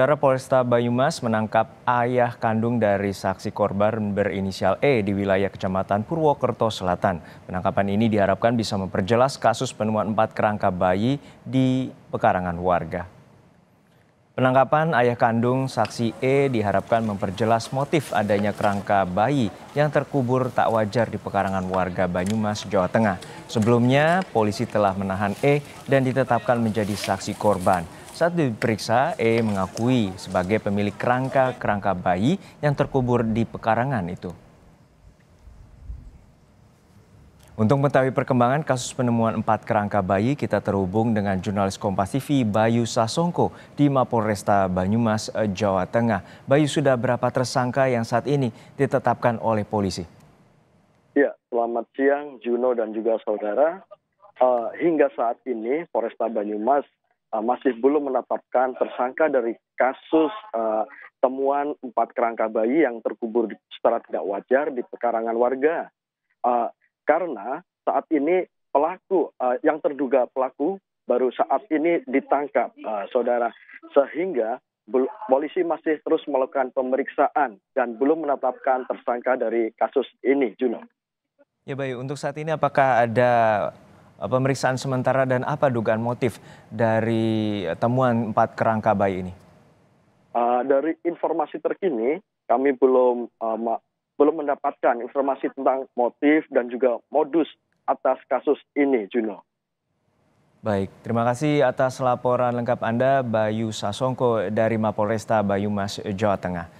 Saudara Polresta Banyumas menangkap ayah kandung dari saksi korban berinisial E di wilayah Kecamatan Purwokerto Selatan. Penangkapan ini diharapkan bisa memperjelas kasus penemuan empat kerangka bayi di pekarangan warga. Penangkapan ayah kandung saksi E diharapkan memperjelas motif adanya kerangka bayi yang terkubur tak wajar di pekarangan warga Banyumas, Jawa Tengah. Sebelumnya, polisi telah menahan E dan ditetapkan menjadi saksi korban. Saat diperiksa, E mengakui sebagai pemilik kerangka-kerangka bayi yang terkubur di pekarangan itu. Untuk mengetahui perkembangan kasus penemuan empat kerangka bayi, kita terhubung dengan jurnalis Kompas TV Bayu Sasongko di Mapolresta Banyumas, eh, Jawa Tengah. Bayu, sudah berapa tersangka yang saat ini ditetapkan oleh polisi? Ya, selamat siang Juno dan juga saudara. Uh, hingga saat ini Polresta Banyumas Eh, masih belum menetapkan tersangka dari kasus uh, temuan empat kerangka bayi yang terkubur secara tidak wajar di pekarangan warga. Uh, karena saat ini pelaku uh, yang terduga pelaku baru saat ini ditangkap, uh, saudara, sehingga polisi masih terus melakukan pemeriksaan dan belum menetapkan tersangka dari kasus ini, Juno. Ya baik, untuk saat ini apakah ada pemeriksaan sementara dan apa dugaan motif dari temuan empat kerangka bayi ini? Uh, dari informasi terkini, kami belum uh, belum mendapatkan informasi tentang motif dan juga modus atas kasus ini, Juno. Baik, terima kasih atas laporan lengkap Anda, Bayu Sasongko dari Mapolresta Bayumas, Jawa Tengah.